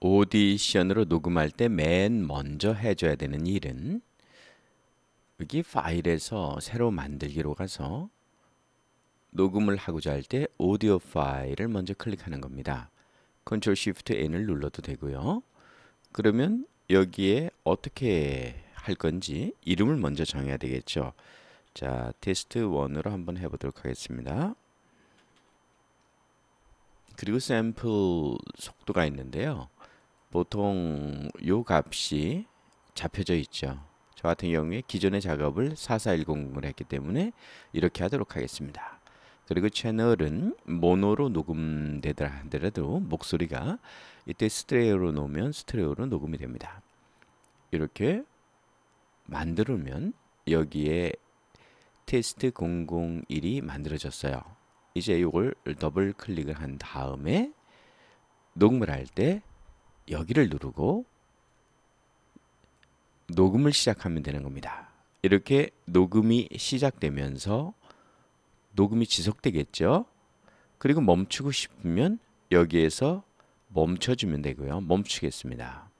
오디션으로 녹음할 때 맨 먼저 해줘야 되는 일은 여기 파일에서 새로 만들기로 가서 녹음을 하고자 할 때 오디오 파일을 먼저 클릭하는 겁니다. 컨트롤 쉬프트 N을 눌러도 되고요. 그러면 여기에 어떻게 할 건지 이름을 먼저 정해야 되겠죠. 자, 테스트 1으로 한번 해보도록 하겠습니다. 그리고 샘플 속도가 있는데요. 보통 요 값이 잡혀져 있죠. 저 같은 경우에 기존의 작업을 4410으로 했기 때문에 이렇게 하도록 하겠습니다. 그리고 채널은 모노로 녹음되더라 하더라도 목소리가 이때 스트레오로 놓으면 스트레오로 녹음이 됩니다. 이렇게 만들면 으 여기에 테스트 001이 만들어졌어요. 이제 이걸 더블 클릭을 한 다음에 녹음을 할때 여기를 누르고 녹음을 시작하면 되는 겁니다. 이렇게 녹음이 시작되면서 녹음이 지속되겠죠. 그리고 멈추고 싶으면 여기에서 멈춰주면 되고요. 멈추겠습니다.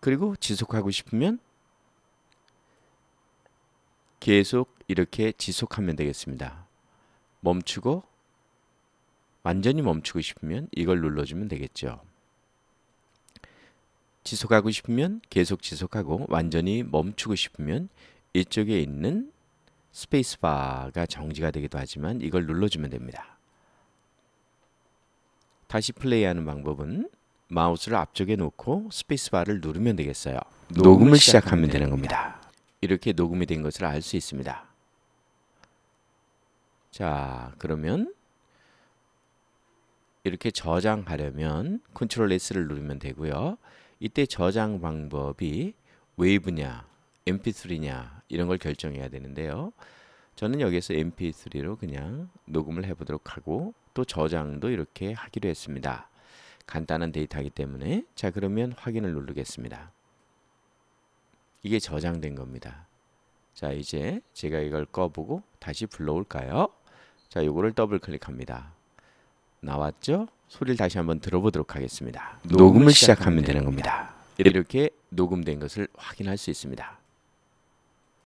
그리고 지속하고 싶으면 계속 이렇게 지속하면 되겠습니다. 멈추고 완전히 멈추고 싶으면 이걸 눌러주면 되겠죠. 지속하고 싶으면 계속 지속하고 완전히 멈추고 싶으면 이쪽에 있는 스페이스바가 정지가 되기도 하지만 이걸 눌러주면 됩니다. 다시 플레이하는 방법은 마우스를 앞쪽에 놓고 스페이스바를 누르면 되겠어요. 녹음을, 녹음을 시작하면, 시작하면 되는 겁니다. 이렇게 녹음이 된 것을 알 수 있습니다. 자, 그러면 이렇게 저장하려면 컨트롤 S를 누르면 되고요. 이때 저장 방법이 웨이브냐, mp3냐 이런 걸 결정해야 되는데요. 저는 여기에서 mp3로 그냥 녹음을 해보도록 하고 또 저장도 이렇게 하기로 했습니다. 간단한 데이터이기 때문에 자 그러면 확인을 누르겠습니다. 이게 저장된 겁니다. 자 이제 제가 이걸 꺼보고 다시 불러올까요? 자 요거를 더블 클릭합니다. 나왔죠? 소리를 다시 한번 들어보도록 하겠습니다. 녹음을 시작하면 되는 겁니다. 이렇게 녹음된 것을 확인할 수 있습니다.